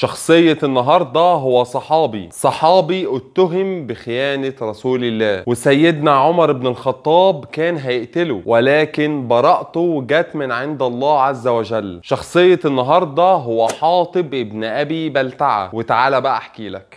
شخصية النهاردة هو صحابي صحابي اتهم بخيانة رسول الله وسيدنا عمر بن الخطاب كان هيقتله ولكن براءته جت من عند الله عز وجل شخصية النهاردة هو حاطب ابن أبي بلتعة وتعالى بقى أحكي لك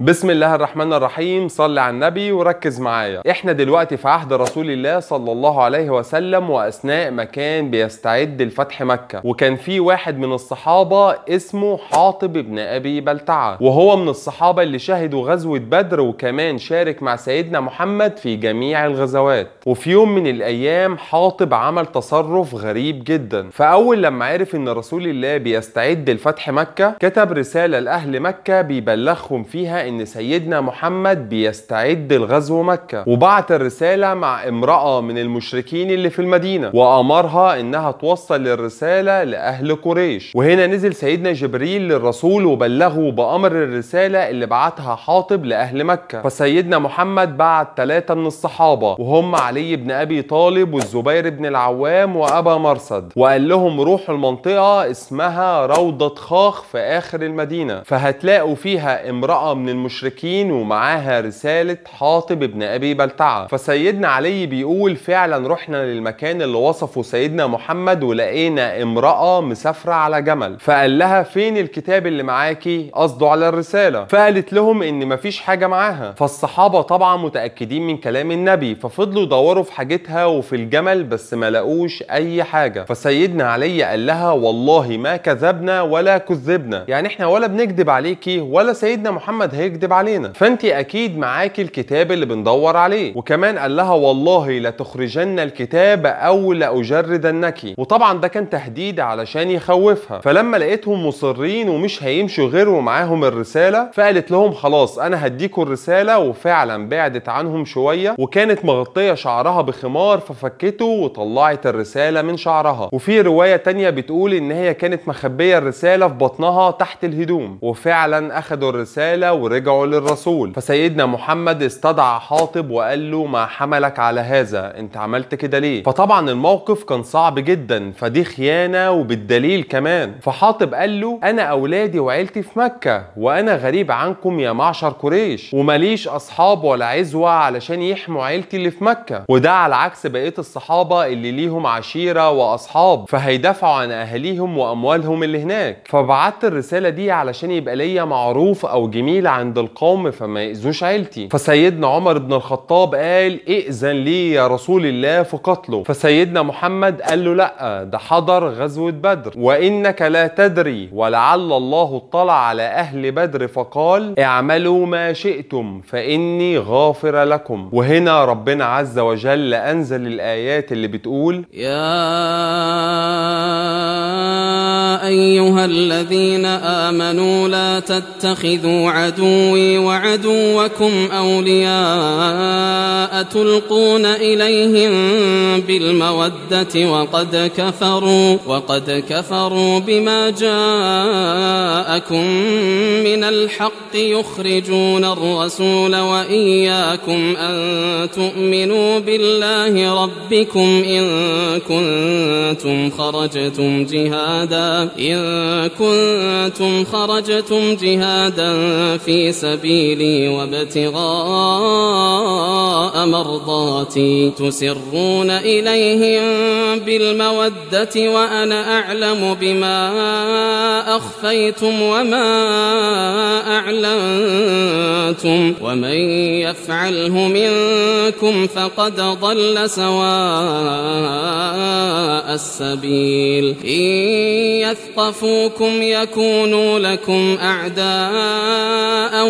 بسم الله الرحمن الرحيم صل على النبي وركز معايا احنا دلوقتي في عهد رسول الله صلى الله عليه وسلم واثناء ما كان بيستعد لفتح مكه وكان في واحد من الصحابه اسمه حاطب بن ابي بلتعه وهو من الصحابه اللي شهدوا غزوه بدر وكمان شارك مع سيدنا محمد في جميع الغزوات وفي يوم من الايام حاطب عمل تصرف غريب جدا فاول لما عرف ان رسول الله بيستعد لفتح مكه كتب رساله لاهل مكه بيبلغهم فيها ان سيدنا محمد بيستعد لغزو مكه وبعت الرساله مع امراه من المشركين اللي في المدينه وامرها انها توصل الرساله لاهل قريش وهنا نزل سيدنا جبريل للرسول وبلغه بامر الرساله اللي بعتها حاطب لاهل مكه فسيدنا محمد بعت ثلاثه من الصحابه وهم علي بن ابي طالب والزبير بن العوام وابا مرصد وقال لهم روحوا المنطقه اسمها روضه خاخ في اخر المدينه فهتلاقوا فيها امراه من المشركين ومعاها رسالة حاطب ابن أبي بلتعة فسيدنا علي بيقول فعلا رحنا للمكان اللي وصفه سيدنا محمد ولقينا امرأة مسافرة على جمل فقال لها فين الكتاب اللي معاكي قصده على الرسالة فقالت لهم ان مفيش حاجة معاها فالصحابة طبعا متأكدين من كلام النبي ففضلوا يدوروا في حاجتها وفي الجمل بس ما لقوش اي حاجة فسيدنا علي قال لها والله ما كذبنا ولا كذبنا يعني احنا ولا بنكذب عليكي ولا سيدنا محمد هي بيكذب علينا فانت اكيد معاكي الكتاب اللي بندور عليه وكمان قال لها والله لتخرجن الكتاب او لاجردنك وطبعا ده كان تهديد علشان يخوفها فلما لقيتهم مصرين ومش هيمشوا غير ومعاهم الرساله فقالت لهم خلاص انا هديكم الرساله وفعلا بعدت عنهم شويه وكانت مغطيه شعرها بخمار ففكته وطلعت الرساله من شعرها وفي روايه تانية بتقول ان هي كانت مخبيه الرساله في بطنها تحت الهدوم وفعلا اخذوا الرساله ورجعوا رجعوا للرسول فسيدنا محمد استدعى حاطب وقال له ما حملك على هذا انت عملت كده ليه فطبعا الموقف كان صعب جدا فدي خيانة وبالدليل كمان فحاطب قال له انا اولادي وعيلتي في مكة وانا غريب عنكم يا معشر قريش ومليش اصحاب ولا عزوة علشان يحموا عيلتي اللي في مكة وده على عكس بقية الصحابة اللي ليهم عشيرة واصحاب فهيدافعوا عن اهاليهم واموالهم اللي هناك فبعت الرسالة دي علشان يبقى ليا معروف او جميل عن عند القوم فما يأذوش عيلتي فسيدنا عمر بن الخطاب قال ائذن لي يا رسول الله في قتله فسيدنا محمد قال له لا ده حضر غزوة بدر وإنك لا تدري ولعل الله اطلع على أهل بدر فقال اعملوا ما شئتم فإني غافر لكم وهنا ربنا عز وجل أنزل الآيات اللي بتقول يا يا أيها الذين آمنوا لا تتخذوا عدوي وعدوكم أولياء تلقون إليهم بالمودة وقد كفروا وقد كفروا بما جاءكم من الحق يخرجون الرسول وإياكم أن تؤمنوا بالله ربكم إن كنتم خرجتم جهادا إن كنتم خرجتم جهادا في سبيلي وابتغاء مرضاتي تسرون إليهم بالمودة وأنا أعلم بما أخفيتم وما أعلنتم ومن يفعله منكم فقد ضل سواء السبيل إن يثقفوكم يكونوا لكم أعداء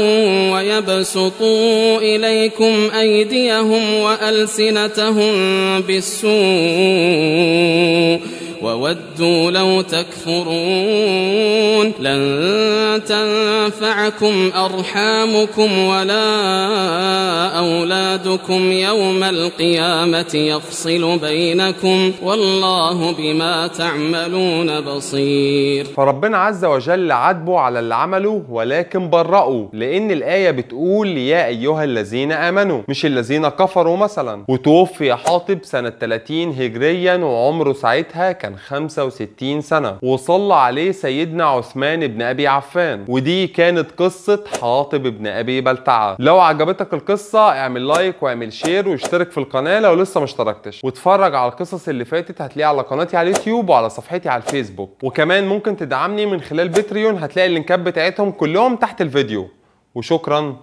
ويبسطوا إليكم أيديهم وألسنتهم بالسوء وودوا لو تكفرون لن تنفعكم أرحامكم ولا أولادكم يوم القيامة يفصل بينكم والله بما تعملون بصير فربنا عز وجل عاتبه على اللي عمله ولكن برأوا لأن الآية بتقول يا أيها الذين آمنوا مش الذين كفروا مثلا وتوفي حاطب سنة 30 هجريا وعمره ساعتها كان كان 65 سنة وصلى عليه سيدنا عثمان بن أبي عفان ودي كانت قصة حاطب بن أبي بلتعة لو عجبتك القصة اعمل لايك واعمل شير واشترك في القناة لو لسه ما اشتركتش واتفرج على القصص اللي فاتت هتلاقيها على قناتي على اليوتيوب وعلى صفحتي على الفيسبوك وكمان ممكن تدعمني من خلال بتريون هتلاقي اللينكات بتاعتهم كلهم تحت الفيديو وشكرا